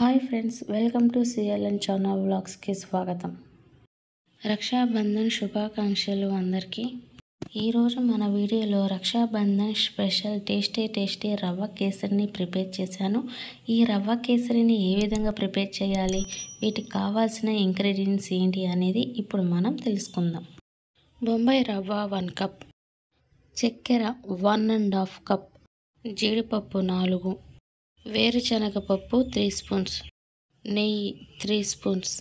hi friends welcome to CLN చౌనా వ్లాగ్స్కి స్వాగతం రక్షాబంధన్ శుభాకాంక్షలు అందరికీ ఈరోజు మన వీడియోలో రక్షాబంధన్ స్పెషల్ టేస్టీ టేస్టీ రవ్వ కేసరిని ప్రిపేర్ చేశాను ఈ రవ్వ కేసరిని ఏ విధంగా ప్రిపేర్ చేయాలి వీటికి కావాల్సిన ఇంగ్రీడియంట్స్ ఏంటి అనేది ఇప్పుడు మనం తెలుసుకుందాం బొంబాయి రవ్వ వన్ కప్ చక్కెర వన్ అండ్ హాఫ్ కప్ జీడిపప్పు నాలుగు వేరుశనగ పప్పు త్రీ స్పూన్స్ నెయ్యి త్రీ స్పూన్స్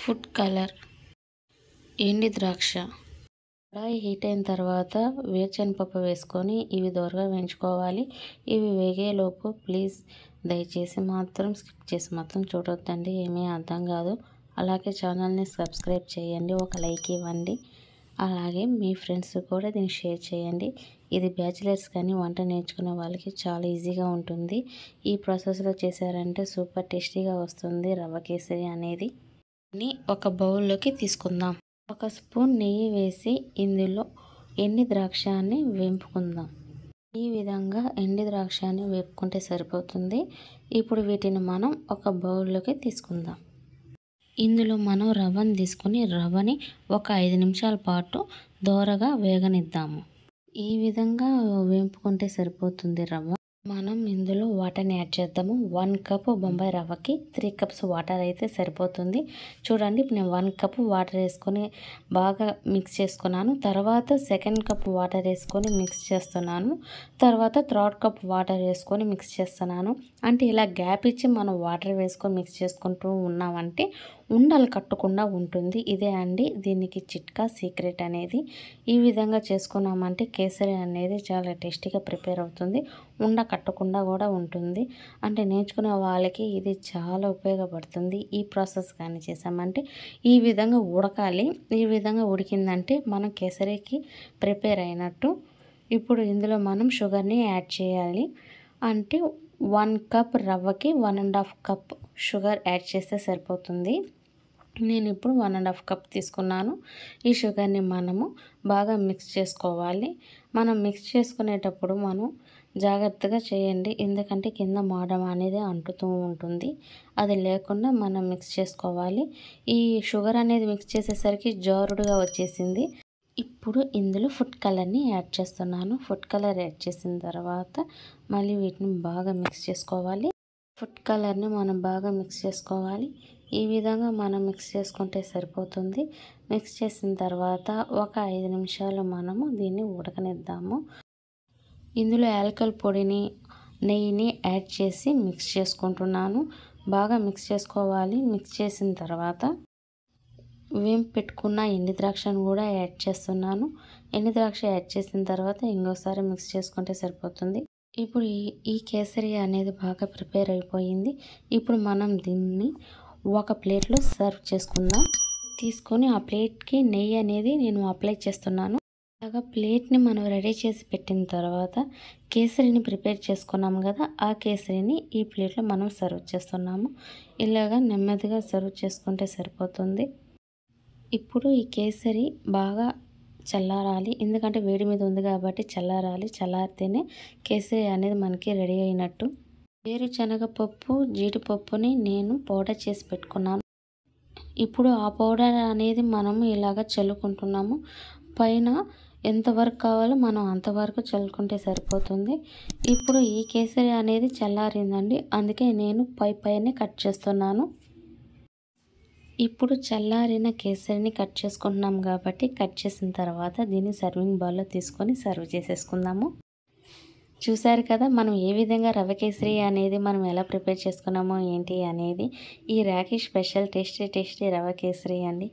ఫుడ్ కలర్ ఎండి ద్రాక్ష కడాయి హీట్ అయిన తర్వాత వేరుశనగపప్పు వేసుకొని ఇవి దూరగా వేయించుకోవాలి ఇవి వేగేలోపు ప్లీజ్ దయచేసి మాత్రం స్కిప్ చేసి మాత్రం చూడొద్దండి ఏమీ అర్థం కాదు అలాగే ఛానల్ని సబ్స్క్రైబ్ చేయండి ఒక లైక్ ఇవ్వండి అలాగే మీ ఫ్రెండ్స్ కూడా దీన్ని షేర్ చేయండి ఇది బ్యాచిలర్స్ కానీ వంట నేర్చుకునే వాళ్ళకి చాలా ఈజీగా ఉంటుంది ఈ ప్రాసెస్లో చేశారంటే సూపర్ టేస్టీగా వస్తుంది రవ్వ కేసరి అనేది ఒక బౌల్లోకి తీసుకుందాం ఒక స్పూన్ నెయ్యి వేసి ఇందులో ఎండి ద్రాక్షాన్ని వేపుకుందాం ఈ విధంగా ఎండి ద్రాక్షాన్ని వేపుకుంటే సరిపోతుంది ఇప్పుడు వీటిని మనం ఒక బౌల్లోకి తీసుకుందాం ఇందులో మనం రవ్వని తీసుకుని రవ్వని ఒక ఐదు నిమిషాల పాటు దోరగా వేగనిద్దాము ఈ విధంగా వేపుకుంటే సరిపోతుంది రవ్వ మనం ఇందులో వాటర్ని యాడ్ చేద్దాము వన్ కప్ బొంబాయి రవ్వకి త్రీ కప్స్ వాటర్ అయితే సరిపోతుంది చూడండి నేను వన్ కప్ వాటర్ వేసుకొని బాగా మిక్స్ చేసుకున్నాను తర్వాత సెకండ్ కప్ వాటర్ వేసుకొని మిక్స్ చేస్తున్నాను తర్వాత థర్డ్ కప్ వాటర్ వేసుకొని మిక్స్ చేస్తున్నాను అంటే ఇలా గ్యాప్ ఇచ్చి మనం వాటర్ వేసుకొని మిక్స్ చేసుకుంటూ ఉన్నామంటే ఉండలు కట్టకుండా ఉంటుంది ఇదే అండి దీనికి చిట్కా సీక్రెట్ అనేది ఈ విధంగా చేసుకున్నామంటే కేసరి అనేది చాలా టేస్టీగా ప్రిపేర్ అవుతుంది ఉండ కట్టకుండా కూడా ఉంటుంది అంటే నేర్చుకునే వాళ్ళకి ఇది చాలా ఉపయోగపడుతుంది ఈ ప్రాసెస్ కానీ చేసామంటే ఈ విధంగా ఉడకాలి ఈ విధంగా ఉడికిందంటే మనం కేసరికి ప్రిపేర్ అయినట్టు ఇప్పుడు ఇందులో మనం షుగర్ని యాడ్ చేయాలి అంటే వన్ కప్ రవ్వకి one and half cup sugar add చేస్తే సరిపోతుంది నేను ఇప్పుడు వన్ అండ్ హాఫ్ కప్ తీసుకున్నాను ఈ షుగర్ని మనము బాగా మిక్స్ చేసుకోవాలి మనం మిక్స్ చేసుకునేటప్పుడు మనం జాగ్రత్తగా చేయండి ఎందుకంటే కింద మాడం అనేది అంటుతూ ఉంటుంది అది లేకుండా మనం మిక్స్ చేసుకోవాలి ఈ షుగర్ అనేది మిక్స్ చేసేసరికి జారుడుగా వచ్చేసింది ఇప్పుడు ఇందులో ఫుడ్ కలర్ని యాడ్ చేస్తున్నాను ఫుడ్ కలర్ యాడ్ చేసిన తర్వాత మళ్ళీ వీటిని బాగా మిక్స్ చేసుకోవాలి ఫుడ్ కలర్ని మనం బాగా మిక్స్ చేసుకోవాలి ఈ విధంగా మనం మిక్స్ చేసుకుంటే సరిపోతుంది మిక్స్ చేసిన తర్వాత ఒక ఐదు నిమిషాలు మనము దీన్ని ఉడకనిద్దాము ఇందులో యాలకల్ పొడిని నెయ్యిని యాడ్ చేసి మిక్స్ చేసుకుంటున్నాను బాగా మిక్స్ చేసుకోవాలి మిక్స్ చేసిన తర్వాత వేం పెట్టుకున్న ఎండి ద్రాక్షను కూడా యాడ్ చేస్తున్నాను ఎండి ద్రాక్ష యాడ్ చేసిన తర్వాత ఇంకోసారి మిక్స్ చేసుకుంటే సరిపోతుంది ఇప్పుడు ఈ కేసరి అనేది బాగా ప్రిపేర్ అయిపోయింది ఇప్పుడు మనం దీన్ని ఒక ప్లేట్లో సర్వ్ చేసుకుందాం తీసుకొని ఆ ప్లేట్కి నెయ్యి అనేది నేను అప్లై చేస్తున్నాను అలాగా ప్లేట్ని మనం రెడీ చేసి పెట్టిన తర్వాత కేసరిని ప్రిపేర్ చేసుకున్నాము కదా ఆ కేసరిని ఈ ప్లేట్లో మనం సర్వ్ చేస్తున్నాము ఇలాగా నెమ్మదిగా సర్వ్ చేసుకుంటే సరిపోతుంది ఇప్పుడు ఈ కేసరి బాగా చల్లారాలి ఎందుకంటే వేడి మీద ఉంది కాబట్టి చల్లారాలి చల్లారితేనే కేసరి అనేది మనకి రెడీ అయినట్టు వేరుశనగపప్పు జీడిపప్పుని నేను పౌడర్ చేసి పెట్టుకున్నాను ఇప్పుడు ఆ పౌడర్ అనేది మనము ఇలాగ చల్లుకుంటున్నాము పైన ఎంతవరకు కావాలో మనం అంతవరకు చల్లుకుంటే సరిపోతుంది ఇప్పుడు ఈ కేసరి అనేది చల్లారిందండి అందుకే నేను పై పైనే కట్ చేస్తున్నాను ఇప్పుడు చల్లారిన కేసరిని కట్ చేసుకుంటున్నాం కాబట్టి కట్ చేసిన తర్వాత దీన్ని సర్వింగ్ బౌల్లో తీసుకొని సర్వ్ చేసేసుకుందాము చూశారు కదా మనం ఏ విధంగా రవ్వ కేసరి అనేది మనం ఎలా ప్రిపేర్ చేసుకున్నామో ఏంటి అనేది ఈ ర్యాకీ స్పెషల్ టేస్టీ టేస్టీ రవ్వ కేసరి అండి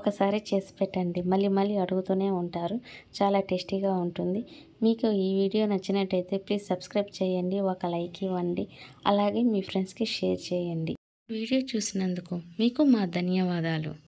ఒకసారి చేసి పెట్టండి మళ్ళీ మళ్ళీ అడుగుతూనే ఉంటారు చాలా టేస్టీగా ఉంటుంది మీకు ఈ వీడియో నచ్చినట్టయితే ప్లీజ్ సబ్స్క్రైబ్ చేయండి ఒక లైక్ ఇవ్వండి అలాగే మీ ఫ్రెండ్స్కి షేర్ చేయండి వీడియో చూసినందుకు మీకు మా ధన్యవాదాలు